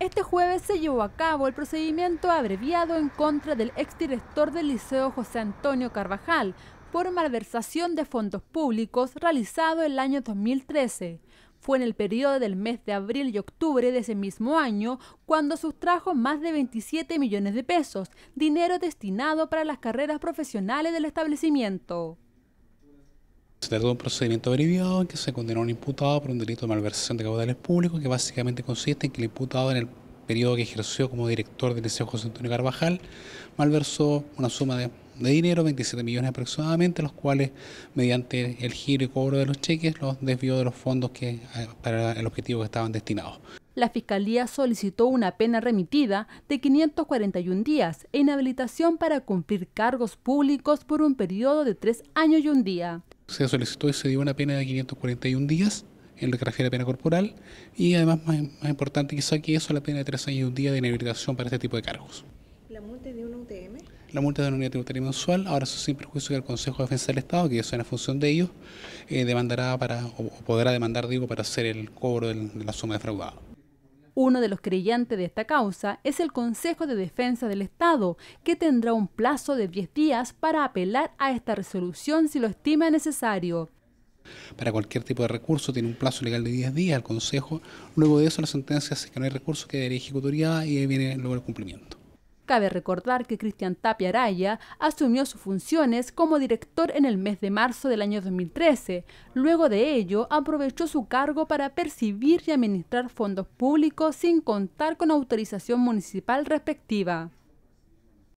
Este jueves se llevó a cabo el procedimiento abreviado en contra del exdirector del Liceo José Antonio Carvajal por malversación de fondos públicos realizado el año 2013. Fue en el periodo del mes de abril y octubre de ese mismo año cuando sustrajo más de 27 millones de pesos, dinero destinado para las carreras profesionales del establecimiento. Se trata de un procedimiento abreviado en que se condenó a un imputado por un delito de malversación de caudales públicos que básicamente consiste en que el imputado en el periodo que ejerció como director del Liceo José Antonio Carvajal malversó una suma de, dinero, 27 millones aproximadamente, los cuales mediante el giro y cobro de los cheques los desvió de los fondos que eh, para el objetivo que estaban destinados la Fiscalía solicitó una pena remitida de 541 días en inhabilitación para cumplir cargos públicos por un periodo de tres años y un día se solicitó y se dio una pena de 541 días en lo que refiere a pena corporal y además más, importante quizá que eso la pena de tres años y un día de inhabilitación para este tipo de cargos. ¿La multa de una UTM? La multa de una unidad tributaria mensual, ahora eso sin perjuicio que el Consejo de Defensa del Estado, que eso en la función de ellos, eh, demandará para, o, podrá demandar, digo, para hacer el cobro de la suma defraudada. Uno de los creyentes de esta causa es el Consejo de Defensa del Estado, que tendrá un plazo de 10 días para apelar a esta resolución si lo estima necesario. Para cualquier tipo de recurso tiene un plazo legal de 10 días el Consejo. Luego de eso la sentencia, se que no hay recurso, la ejecutoría y ahí viene luego el cumplimiento. Cabe recordar que Cristian Tapia Araya asumió sus funciones como director en el mes de marzo del año 2013. Luego de ello, aprovechó su cargo para percibir y administrar fondos públicos sin contar con autorización municipal respectiva.